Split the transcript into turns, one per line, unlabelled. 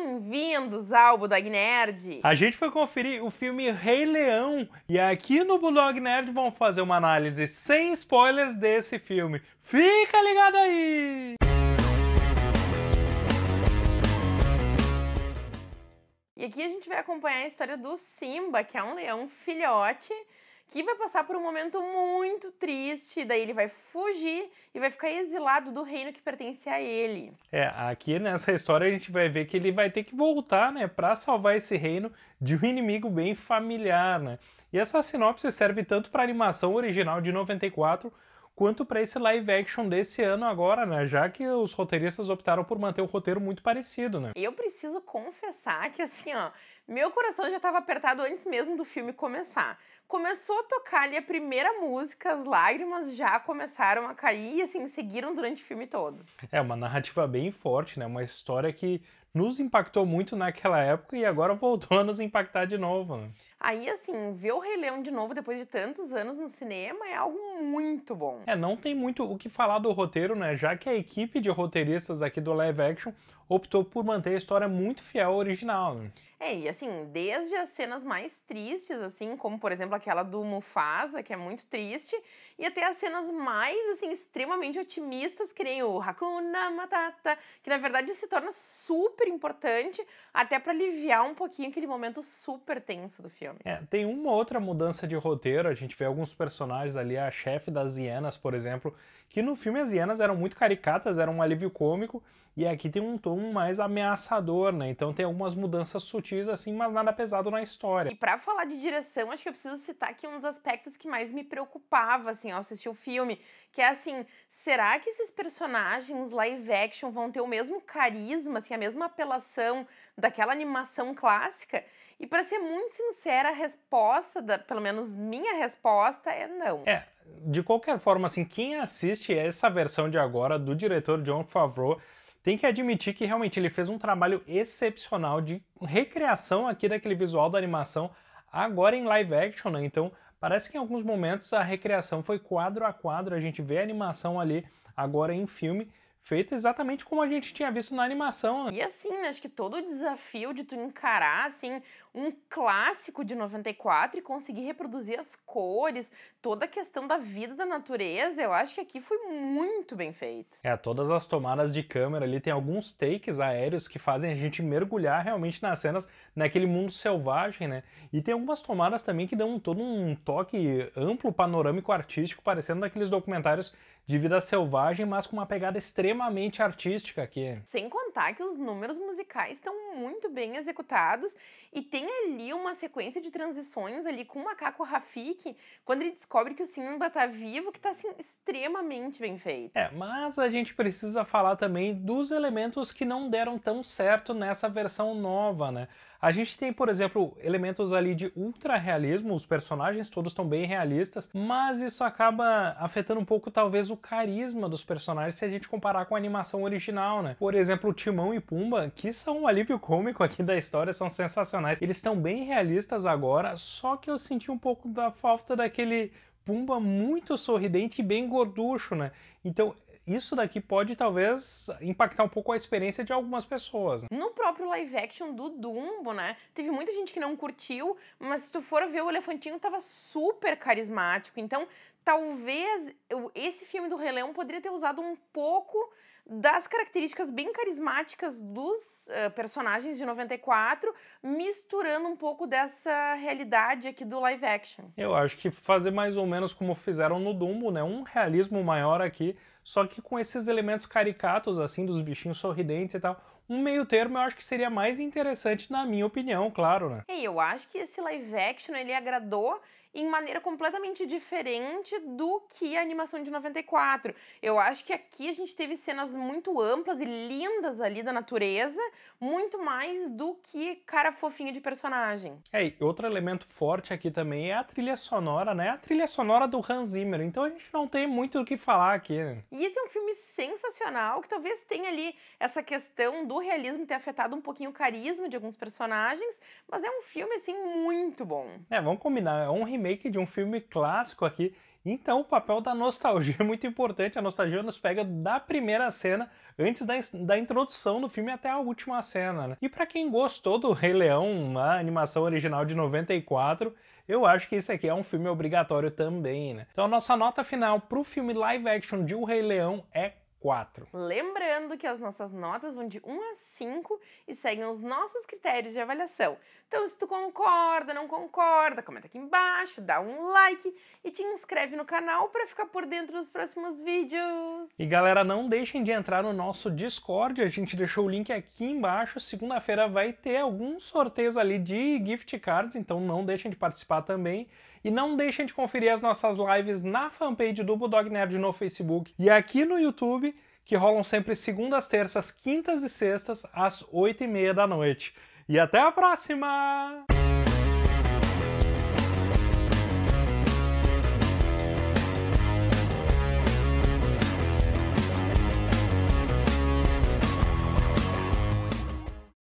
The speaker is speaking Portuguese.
Bem-vindos ao Bulldog Nerd!
A gente foi conferir o filme Rei Leão e aqui no Bulldog Nerd vamos fazer uma análise sem spoilers desse filme. Fica ligado aí!
E aqui a gente vai acompanhar a história do Simba, que é um leão filhote que vai passar por um momento muito triste, daí ele vai fugir e vai ficar exilado do reino que pertence a ele.
É, aqui nessa história a gente vai ver que ele vai ter que voltar, né, para salvar esse reino de um inimigo bem familiar, né? E essa sinopse serve tanto para a animação original de 94 quanto para esse live action desse ano agora, né? Já que os roteiristas optaram por manter o roteiro muito parecido, né?
Eu preciso confessar que assim, ó, meu coração já estava apertado antes mesmo do filme começar. Começou a tocar ali a primeira música, as lágrimas já começaram a cair e assim seguiram durante o filme todo.
É uma narrativa bem forte, né? Uma história que nos impactou muito naquela época e agora voltou a nos impactar de novo. Né?
Aí, assim, ver o Rei Leão de novo depois de tantos anos no cinema é algo muito bom.
É, não tem muito o que falar do roteiro, né? Já que a equipe de roteiristas aqui do live action optou por manter a história muito fiel ao original. Né?
É, e assim assim, desde as cenas mais tristes, assim, como por exemplo aquela do Mufasa, que é muito triste, e até as cenas mais, assim, extremamente otimistas, que nem o Hakuna Matata, que na verdade se torna super importante, até para aliviar um pouquinho aquele momento super tenso do filme.
É, tem uma outra mudança de roteiro, a gente vê alguns personagens ali, a chefe das hienas, por exemplo, que no filme as hienas eram muito caricatas, eram um alívio cômico, e aqui tem um tom mais ameaçador, né? Então tem algumas mudanças sutis, assim, assim, mas nada pesado na história. E
para falar de direção, acho que eu preciso citar aqui um dos aspectos que mais me preocupava, assim, ao assistir o filme, que é assim, será que esses personagens live action vão ter o mesmo carisma, assim, a mesma apelação daquela animação clássica? E para ser muito sincera, a resposta, da, pelo menos minha resposta, é não. É,
de qualquer forma, assim, quem assiste essa versão de agora do diretor John Favreau tem que admitir que realmente ele fez um trabalho excepcional de recriação aqui daquele visual da animação agora em live action, né? Então, parece que em alguns momentos a recriação foi quadro a quadro, a gente vê a animação
ali agora em filme, feita exatamente como a gente tinha visto na animação. Né? E assim, né, acho que todo o desafio de tu encarar assim um clássico de 94 e conseguir reproduzir as cores, toda a questão da vida da natureza, eu acho que aqui foi muito bem feito.
É, todas as tomadas de câmera ali tem alguns takes aéreos que fazem a gente mergulhar realmente nas cenas naquele mundo selvagem, né? E tem algumas tomadas também que dão todo um toque amplo, panorâmico, artístico, parecendo daqueles documentários de vida selvagem, mas com uma pegada extrema extremamente artística aqui.
Sem contar que os números musicais estão muito bem executados e tem ali uma sequência de transições ali com o macaco Rafik, quando ele descobre que o Simba tá vivo, que tá assim, extremamente bem feito. É,
mas a gente precisa falar também dos elementos que não deram tão certo nessa versão nova, né? A gente tem, por exemplo, elementos ali de ultra realismo, os personagens todos estão bem realistas, mas isso acaba afetando um pouco, talvez, o carisma dos personagens se a gente comparar com a animação original, né? Por exemplo, Timão e Pumba, que são um alívio cômico aqui da história, são sensacionais. Eles estão bem realistas agora, só que eu senti um pouco da falta daquele Pumba muito sorridente e bem gorducho, né? Então isso daqui pode talvez impactar um pouco a experiência de algumas pessoas. Né?
No próprio live action do Dumbo, né? Teve muita gente que não curtiu, mas se tu for ver, o elefantinho tava super carismático. Então, talvez esse filme do Rei Leão poderia ter usado um pouco das características bem carismáticas dos uh, personagens de 94, misturando um pouco dessa realidade aqui do live action.
Eu acho que fazer mais ou menos como fizeram no Dumbo, né? Um realismo maior aqui, só que com esses elementos caricatos, assim, dos bichinhos sorridentes e tal um meio termo eu acho que seria mais interessante, na minha opinião, claro, né?
E é, eu acho que esse live action, ele agradou em maneira completamente diferente do que a animação de 94. Eu acho que aqui a gente teve cenas muito amplas e lindas ali da natureza, muito mais do que cara fofinha de personagem.
É, e outro elemento forte aqui também é a trilha sonora, né? A trilha sonora do Hans Zimmer, então a gente não tem muito o que falar aqui, né?
E esse é um filme sensacional que talvez tenha ali essa questão do realismo ter afetado um pouquinho o carisma de alguns personagens, mas é um filme, assim, muito bom.
É, vamos combinar, é um remake de um filme clássico aqui. Então, o papel da nostalgia é muito importante. A nostalgia nos pega da primeira cena, antes da, da introdução do filme, até a última cena. Né? E para quem gostou do Rei Leão, a animação original de 94, eu acho que esse aqui é um filme obrigatório também. Né? Então, a nossa nota final para o filme live action de O Rei Leão é 4.
Lembrando que as nossas notas vão de 1 a 5 e seguem os nossos critérios de avaliação. Então, se tu concorda, não concorda, comenta aqui embaixo, dá um like e te inscreve no canal para ficar por dentro dos próximos vídeos.
E galera, não deixem de entrar no nosso Discord, a gente deixou o link aqui embaixo. Segunda-feira vai ter alguns sorteios ali de gift cards, então não deixem de participar também. E não deixem de conferir as nossas lives na fanpage do Bulldog Nerd no Facebook e aqui no YouTube, que rolam sempre segundas, terças, quintas e sextas, às 8h30 da noite. E até a próxima!